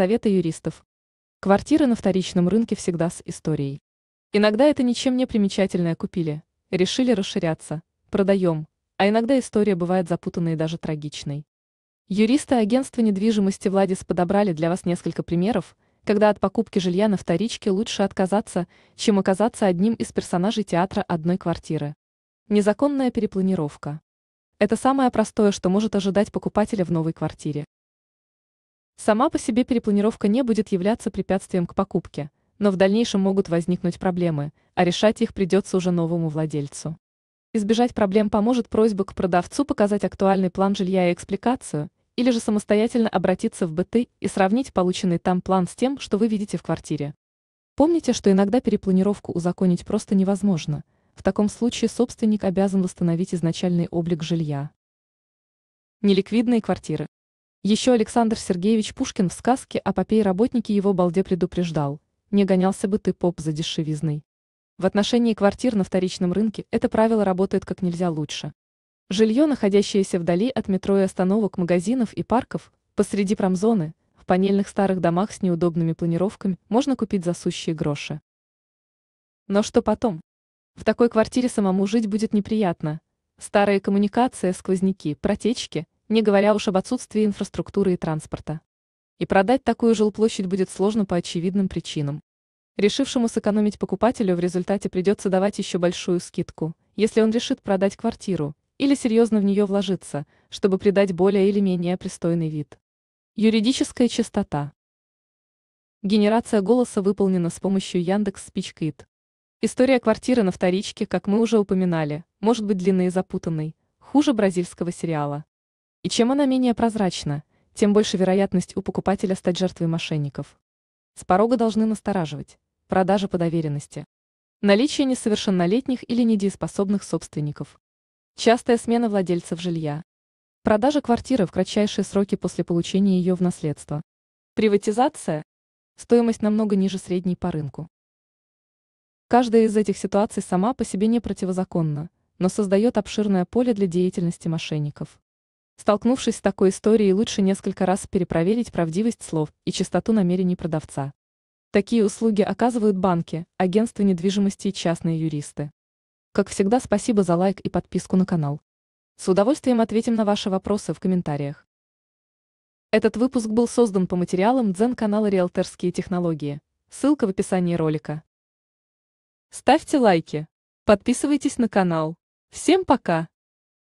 Совета юристов. Квартиры на вторичном рынке всегда с историей. Иногда это ничем не примечательное купили, решили расширяться, продаем, а иногда история бывает запутанной и даже трагичной. Юристы агентства недвижимости «Владис» подобрали для вас несколько примеров, когда от покупки жилья на вторичке лучше отказаться, чем оказаться одним из персонажей театра одной квартиры. Незаконная перепланировка. Это самое простое, что может ожидать покупателя в новой квартире. Сама по себе перепланировка не будет являться препятствием к покупке, но в дальнейшем могут возникнуть проблемы, а решать их придется уже новому владельцу. Избежать проблем поможет просьба к продавцу показать актуальный план жилья и экспликацию, или же самостоятельно обратиться в БТ и сравнить полученный там план с тем, что вы видите в квартире. Помните, что иногда перепланировку узаконить просто невозможно. В таком случае собственник обязан восстановить изначальный облик жилья. Неликвидные квартиры. Еще Александр Сергеевич Пушкин в сказке о попе и работнике его балде предупреждал, не гонялся бы ты поп за дешевизной. В отношении квартир на вторичном рынке это правило работает как нельзя лучше. Жилье, находящееся вдали от метро и остановок магазинов и парков, посреди промзоны, в панельных старых домах с неудобными планировками можно купить за сущие гроши. Но что потом? В такой квартире самому жить будет неприятно. Старые коммуникации, сквозняки, протечки – не говоря уж об отсутствии инфраструктуры и транспорта. И продать такую жилплощадь будет сложно по очевидным причинам. Решившему сэкономить покупателю в результате придется давать еще большую скидку, если он решит продать квартиру или серьезно в нее вложиться, чтобы придать более или менее пристойный вид. Юридическая чистота. Генерация голоса выполнена с помощью Яндекс Спичкит. История квартиры на вторичке, как мы уже упоминали, может быть длинной и запутанной, хуже бразильского сериала. И чем она менее прозрачна, тем больше вероятность у покупателя стать жертвой мошенников. С порога должны настораживать продажи по доверенности. Наличие несовершеннолетних или недееспособных собственников. Частая смена владельцев жилья. Продажа квартиры в кратчайшие сроки после получения ее в наследство. Приватизация. Стоимость намного ниже средней по рынку. Каждая из этих ситуаций сама по себе не противозаконна, но создает обширное поле для деятельности мошенников. Столкнувшись с такой историей, лучше несколько раз перепроверить правдивость слов и чистоту намерений продавца. Такие услуги оказывают банки, агентства недвижимости и частные юристы. Как всегда, спасибо за лайк и подписку на канал. С удовольствием ответим на ваши вопросы в комментариях. Этот выпуск был создан по материалам дзен-канала «Риэлторские технологии». Ссылка в описании ролика. Ставьте лайки. Подписывайтесь на канал. Всем пока!